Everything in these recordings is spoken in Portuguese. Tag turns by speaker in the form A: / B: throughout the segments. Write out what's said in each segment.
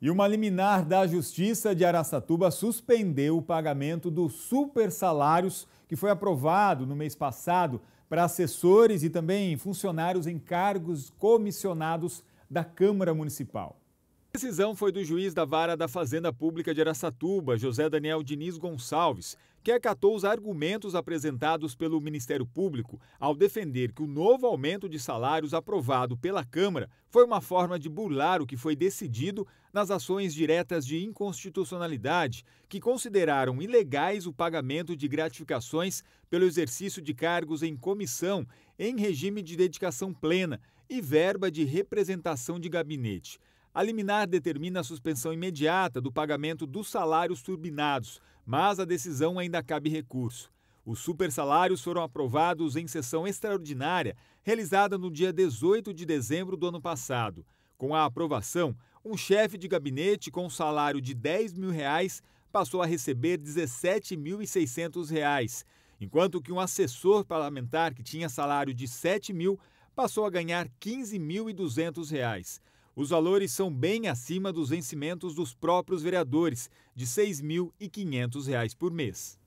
A: E uma liminar da Justiça de Araçatuba suspendeu o pagamento dos supersalários que foi aprovado no mês passado para assessores e também funcionários em cargos comissionados da Câmara Municipal. A decisão foi do juiz da vara da Fazenda Pública de Araçatuba, José Daniel Diniz Gonçalves, que acatou os argumentos apresentados pelo Ministério Público ao defender que o novo aumento de salários aprovado pela Câmara foi uma forma de burlar o que foi decidido nas ações diretas de inconstitucionalidade, que consideraram ilegais o pagamento de gratificações pelo exercício de cargos em comissão, em regime de dedicação plena e verba de representação de gabinete. A liminar determina a suspensão imediata do pagamento dos salários turbinados, mas a decisão ainda cabe recurso. Os supersalários foram aprovados em sessão extraordinária, realizada no dia 18 de dezembro do ano passado. Com a aprovação, um chefe de gabinete com um salário de R$ 10 mil reais passou a receber R$ 17.600, enquanto que um assessor parlamentar que tinha salário de R$ 7 mil passou a ganhar R$ 15.200. Os valores são bem acima dos vencimentos dos próprios vereadores, de R$ 6.500 por mês.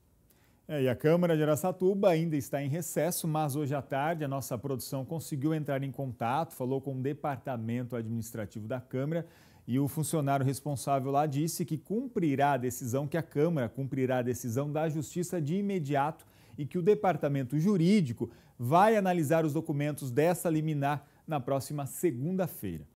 A: É, e a Câmara de Aracatuba ainda está em recesso, mas hoje à tarde a nossa produção conseguiu entrar em contato, falou com o departamento administrativo da Câmara e o funcionário responsável lá disse que cumprirá a decisão, que a Câmara cumprirá a decisão da Justiça de imediato e que o departamento jurídico vai analisar os documentos dessa liminar na próxima segunda-feira.